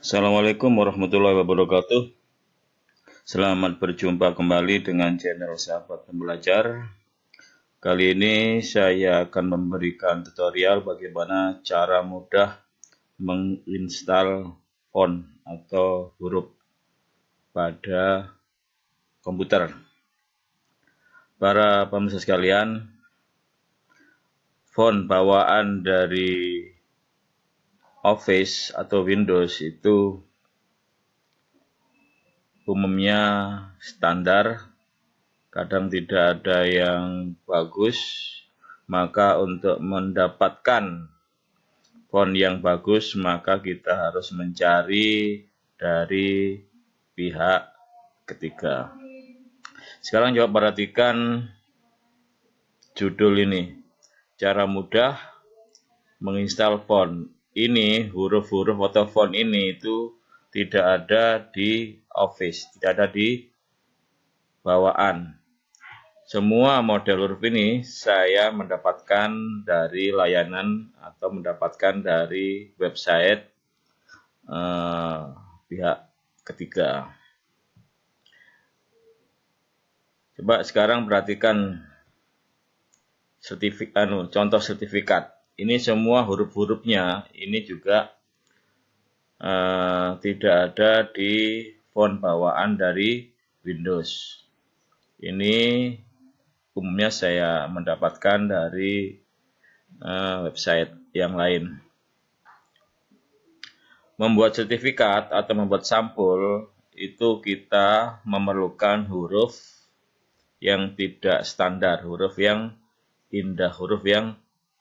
Assalamualaikum warahmatullahi wabarakatuh. Selamat berjumpa kembali dengan channel Sahabat Pembelajar. Kali ini saya akan memberikan tutorial bagaimana cara mudah menginstal font atau huruf pada komputer. Para pemirsa sekalian, font bawaan dari Office atau Windows itu umumnya standar, kadang tidak ada yang bagus, maka untuk mendapatkan font yang bagus maka kita harus mencari dari pihak ketiga. Sekarang coba perhatikan judul ini. Cara mudah menginstal font ini huruf-huruf atau font ini itu tidak ada di Office, tidak ada di bawaan. Semua model huruf ini saya mendapatkan dari layanan atau mendapatkan dari website eh, pihak ketiga. Coba sekarang perhatikan sertifikat, anu, contoh sertifikat ini semua huruf-hurufnya ini juga uh, tidak ada di font bawaan dari Windows. Ini umumnya saya mendapatkan dari uh, website yang lain. Membuat sertifikat atau membuat sampul itu kita memerlukan huruf yang tidak standar, huruf yang indah, huruf yang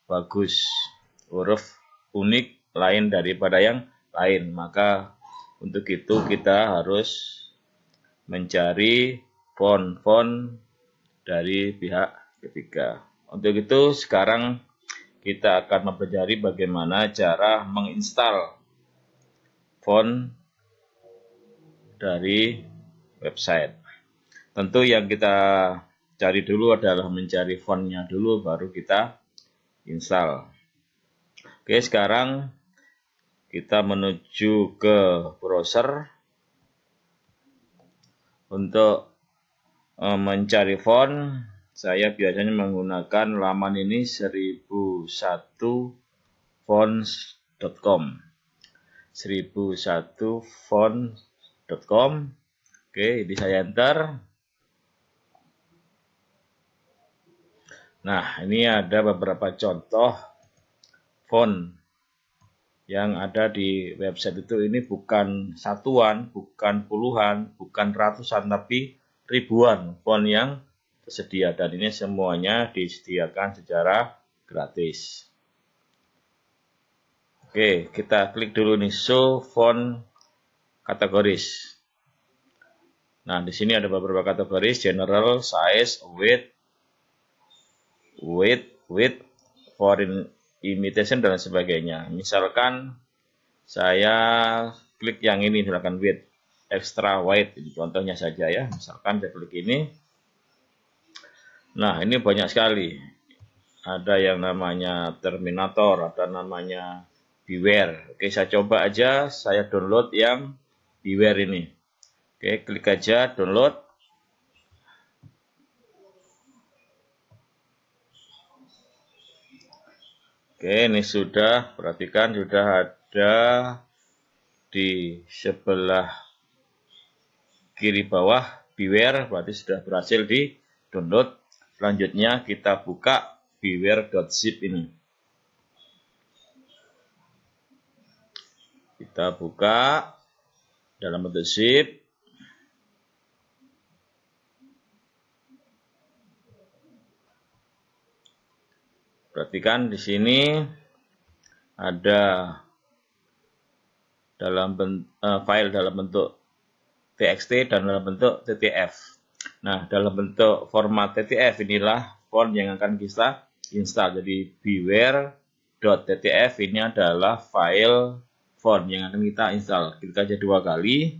bagus, huruf unik lain daripada yang lain. Maka untuk itu kita harus mencari font-font dari pihak ketiga. Untuk itu sekarang kita akan mempelajari bagaimana cara menginstal font dari website. Tentu yang kita cari dulu adalah mencari fontnya dulu, baru kita install. Oke, sekarang kita menuju ke browser untuk eh, mencari font saya biasanya menggunakan laman ini 1001fonts.com 1001fonts.com oke ini saya enter Nah, ini ada beberapa contoh font yang ada di website itu. Ini bukan satuan, bukan puluhan, bukan ratusan, tapi ribuan font yang tersedia. Dan ini semuanya disediakan secara gratis. Oke, kita klik dulu nih show font kategoris. Nah, di sini ada beberapa kategoris, general, size, width, with with foreign imitation dan sebagainya. Misalkan saya klik yang ini silakan with extra wide contohnya saja ya. Misalkan saya klik ini. Nah, ini banyak sekali. Ada yang namanya Terminator, ada namanya Beware. Oke, saya coba aja saya download yang Beware ini. Oke, klik aja download. Oke, ini sudah, perhatikan sudah ada di sebelah kiri bawah beware, berarti sudah berhasil di download. Selanjutnya kita buka beware.zip ini. Kita buka dalam bentuk zip. Berarti di sini ada dalam bentuk, eh, file dalam bentuk txt dan dalam bentuk ttf. Nah, dalam bentuk format ttf inilah font yang akan kita install. Jadi beware.ttf ini adalah file font yang akan kita install. Klik aja dua kali.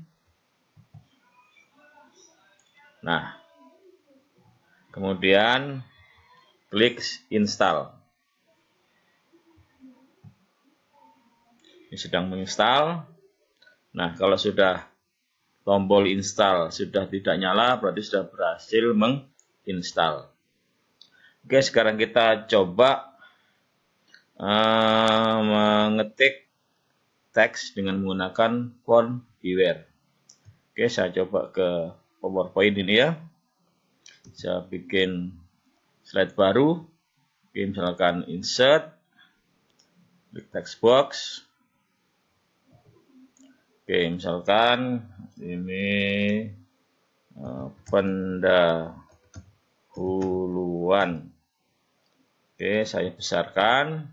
Nah, kemudian klik install. ini sedang menginstal nah kalau sudah tombol install sudah tidak nyala berarti sudah berhasil menginstal oke sekarang kita coba uh, mengetik teks dengan menggunakan font beware oke saya coba ke powerpoint ini ya saya bikin slide baru oke misalkan insert Klik text box Oke, misalkan ini eh, pendahuluan. Oke, saya besarkan.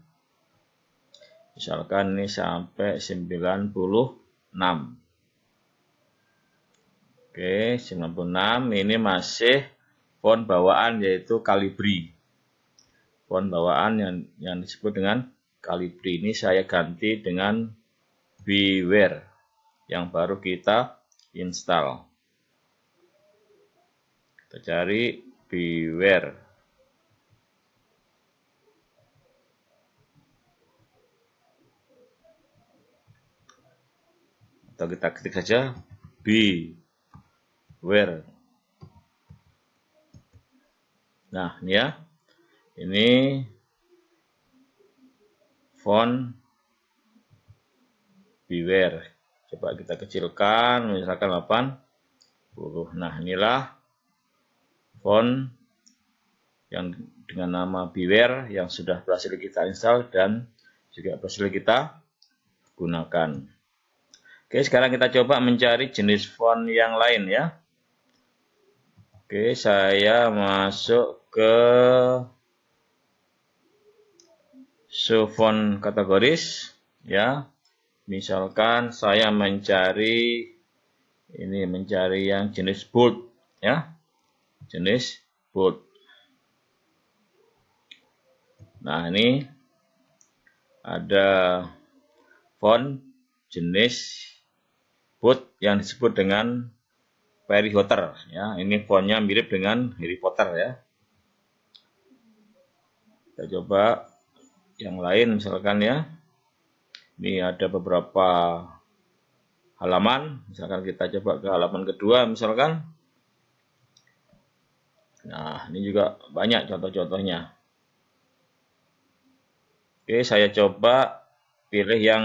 Misalkan ini sampai 96. Oke, 96 ini masih font bawaan yaitu kalibri. Font bawaan yang yang disebut dengan kalibri ini saya ganti dengan beware yang baru kita install. Kita cari beware. Atau kita ketik saja beware. Nah, ini ya. Ini font beware coba kita kecilkan misalkan 80 nah inilah font yang dengan nama beware yang sudah berhasil kita install dan juga berhasil kita gunakan Oke sekarang kita coba mencari jenis font yang lain ya Oke saya masuk ke subfont kategoris ya misalkan saya mencari ini mencari yang jenis bold ya jenis bold nah ini ada font jenis bold yang disebut dengan Harry Potter ya ini fontnya mirip dengan Harry Potter ya kita coba yang lain misalkan ya ini ada beberapa halaman misalkan kita coba ke halaman kedua misalkan nah ini juga banyak contoh-contohnya oke saya coba pilih yang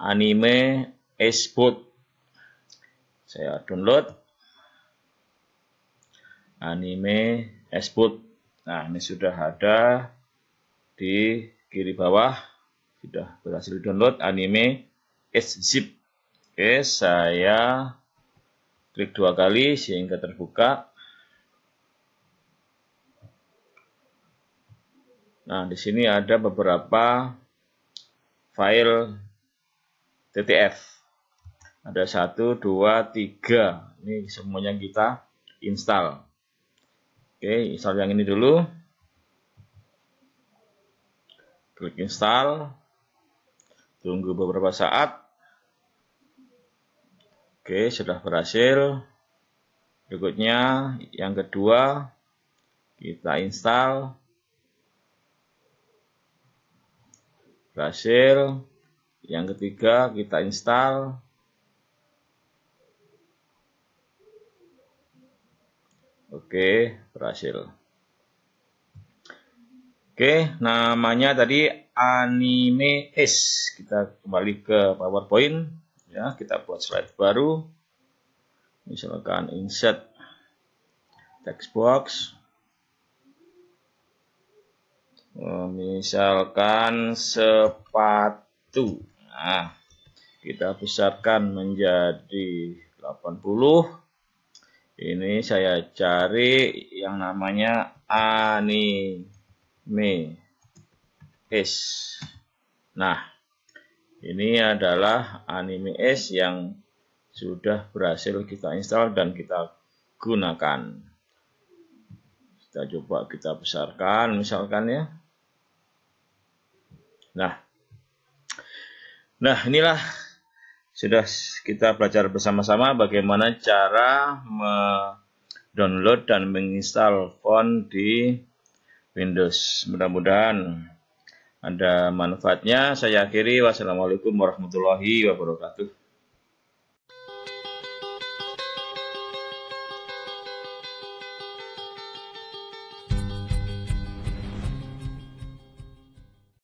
anime Aceboot saya download anime Aceboot nah ini sudah ada di kiri bawah sudah berhasil download anime S-Zip. Oke, saya klik dua kali sehingga terbuka. Nah, di sini ada beberapa file TTF. Ada satu, dua, tiga. Ini semuanya kita install. Oke, install yang ini dulu. Klik install. Tunggu beberapa saat. Oke, sudah berhasil. Berikutnya, yang kedua, kita install. Berhasil. Yang ketiga, kita install. Oke, berhasil. Oke, namanya tadi anime s. Kita kembali ke PowerPoint. Ya, kita buat slide baru. Misalkan insert text box. Misalkan sepatu. Nah, kita besarkan menjadi 80 ini saya cari yang namanya anime me is. Nah, ini adalah anime is yang sudah berhasil kita install dan kita gunakan. Kita coba kita besarkan misalkan ya. Nah, nah inilah sudah kita belajar bersama-sama bagaimana cara mendownload dan menginstal font di Windows. Mudah-mudahan ada manfaatnya. Saya akhiri. Wassalamualaikum warahmatullahi wabarakatuh.